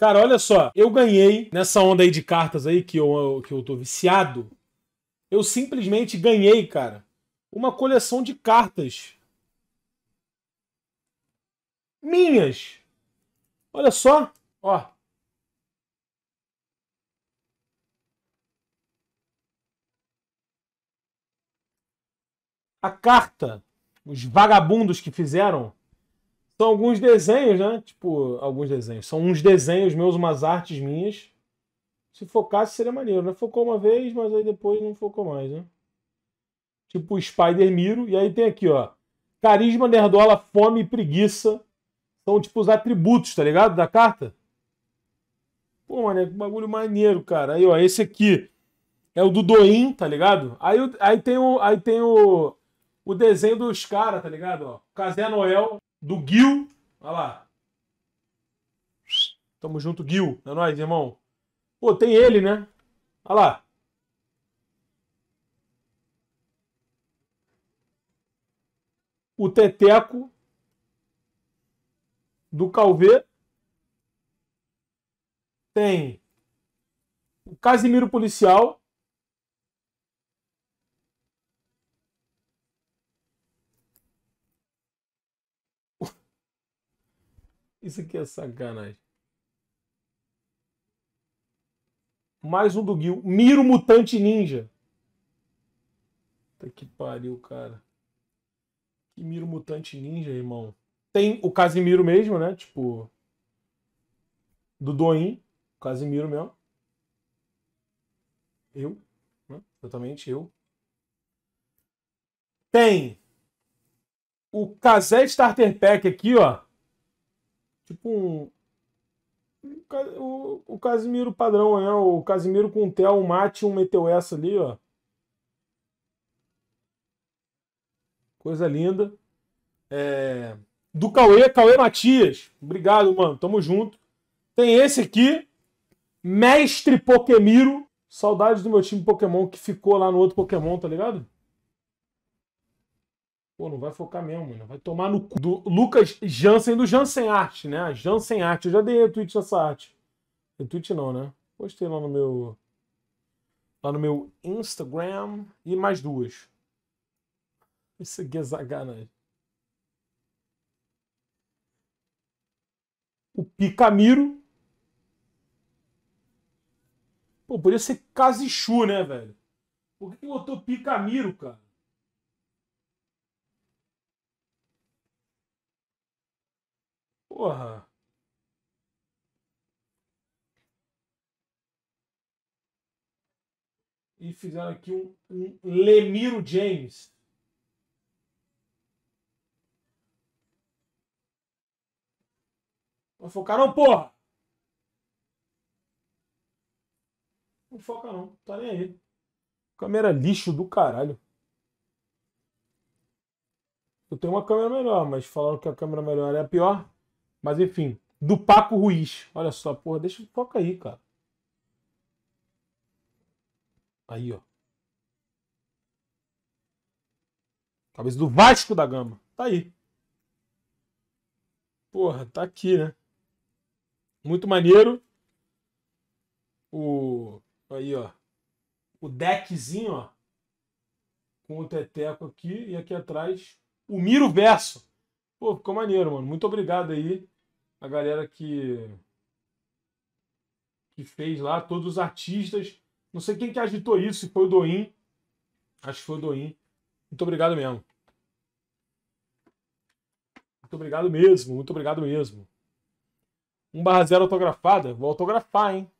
Cara, olha só, eu ganhei nessa onda aí de cartas aí que eu, que eu tô viciado. Eu simplesmente ganhei, cara, uma coleção de cartas. Minhas. Olha só, ó. A carta, os vagabundos que fizeram são alguns desenhos, né? Tipo, alguns desenhos. São uns desenhos meus, umas artes minhas. Se focasse, seria maneiro, né? Focou uma vez, mas aí depois não focou mais, né? Tipo o Spider Miro. E aí tem aqui, ó. Carisma, nerdola, fome e preguiça. São tipo os atributos, tá ligado? Da carta. Pô, mano, que é bagulho maneiro, cara. Aí, ó, esse aqui é o do Doin, tá ligado? Aí, aí tem o, aí tem o, o desenho dos caras, tá ligado? Ó, Casé Noel, do Gil. Olha lá. Tamo junto, Gil. É nóis, irmão. Pô, tem ele, né? Olha lá. O Teteco do Calvê. Tem o Casimiro Policial. Isso aqui é sacanagem. Mais um do Gil. Miro Mutante Ninja. Puta que pariu, cara. Que Miro Mutante Ninja, irmão. Tem o Casimiro mesmo, né? Tipo. Do Doin. Casimiro mesmo. Eu. Né? Exatamente, Totalmente eu. Tem o Kazé Starter Pack aqui, ó. Tipo um. O, o Casimiro padrão, né? O Casimiro com um Theo, um mate, um meteu essa ali, ó. Coisa linda. É... Do Cauê, Cauê Matias. Obrigado, mano. Tamo junto. Tem esse aqui. Mestre pokemiro Saudades do meu time Pokémon que ficou lá no outro Pokémon, tá ligado? Pô, não vai focar mesmo, mano. Vai tomar no cu do Lucas Jansen do Jansen Art, né? Jansen Art, Eu já dei tweet nessa arte. Tem tweet não, né? Postei lá no meu. Lá no meu Instagram. E mais duas. Isso aqui é O Picamiro. Pô, podia ser Kazichu, né, velho? Por que botou Picamiro, cara? Porra. E fizeram aqui um, um Lemiro James. Não focar não, porra! Não foca não, tá nem aí. Câmera lixo do caralho. Eu tenho uma câmera melhor, mas falaram que a câmera melhor é a pior. Mas enfim, do Paco Ruiz. Olha só, porra, deixa eu foco aí, cara. Aí, ó. Talvez do Vasco da Gama. Tá aí. Porra, tá aqui, né? Muito maneiro. O. Aí, ó. O deckzinho, ó. Com o Teteco aqui. E aqui atrás, o Miro Verso. Pô, ficou maneiro, mano. Muito obrigado aí a galera que que fez lá, todos os artistas. Não sei quem que agitou isso, se foi o Doim. Acho que foi o Doim. Muito obrigado mesmo. Muito obrigado mesmo, muito obrigado mesmo. 1 barra 0 autografada? Vou autografar, hein?